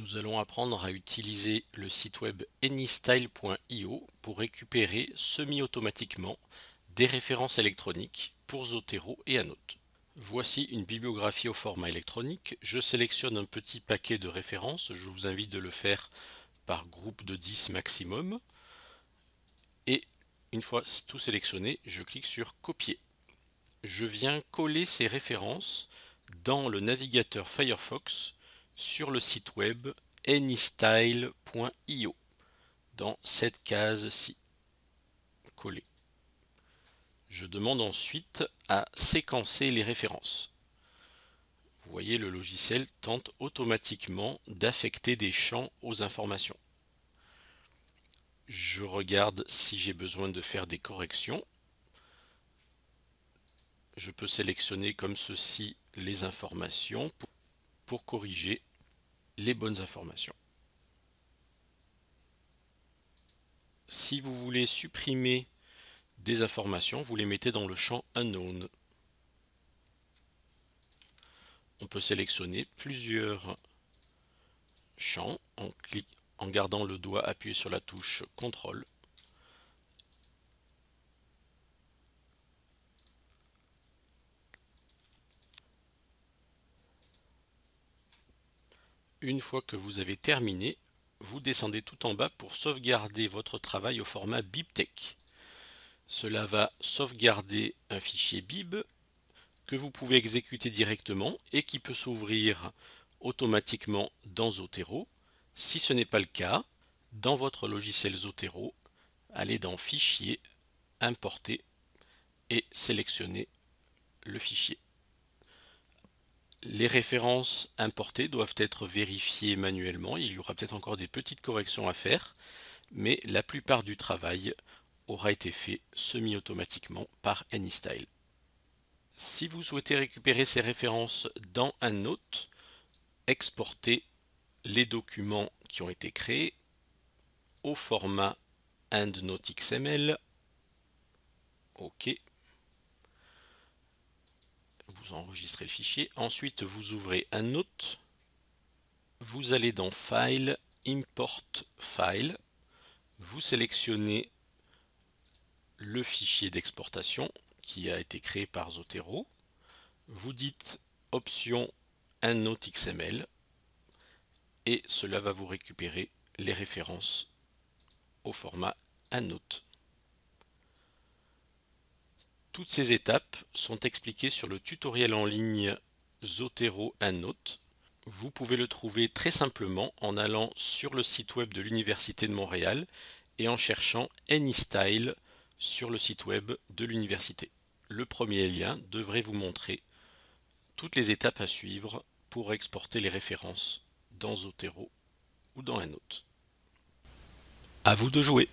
Nous allons apprendre à utiliser le site web anystyle.io pour récupérer semi-automatiquement des références électroniques pour Zotero et Anote. Voici une bibliographie au format électronique. Je sélectionne un petit paquet de références. Je vous invite de le faire par groupe de 10 maximum. Et une fois tout sélectionné, je clique sur Copier. Je viens coller ces références dans le navigateur Firefox sur le site web anystyle.io dans cette case-ci. Coller. Je demande ensuite à séquencer les références. Vous voyez, le logiciel tente automatiquement d'affecter des champs aux informations. Je regarde si j'ai besoin de faire des corrections. Je peux sélectionner comme ceci les informations pour, pour corriger les bonnes informations. Si vous voulez supprimer des informations, vous les mettez dans le champ unknown. On peut sélectionner plusieurs champs en, gardant le doigt appuyé sur la touche CTRL Une fois que vous avez terminé, vous descendez tout en bas pour sauvegarder votre travail au format BibTech. Cela va sauvegarder un fichier bib que vous pouvez exécuter directement et qui peut s'ouvrir automatiquement dans Zotero. Si ce n'est pas le cas, dans votre logiciel Zotero, allez dans Fichier, Importer et sélectionnez le fichier. Les références importées doivent être vérifiées manuellement. Il y aura peut-être encore des petites corrections à faire, mais la plupart du travail aura été fait semi-automatiquement par AnyStyle. Si vous souhaitez récupérer ces références dans un note, exportez les documents qui ont été créés au format EndNote XML. OK enregistrer le fichier. Ensuite, vous ouvrez un note. Vous allez dans File, Import File. Vous sélectionnez le fichier d'exportation qui a été créé par Zotero. Vous dites Option un XML et cela va vous récupérer les références au format Note. Toutes ces étapes sont expliquées sur le tutoriel en ligne Zotero Anote. Vous pouvez le trouver très simplement en allant sur le site web de l'Université de Montréal et en cherchant AnyStyle sur le site web de l'université. Le premier lien devrait vous montrer toutes les étapes à suivre pour exporter les références dans Zotero ou dans Anote. A vous de jouer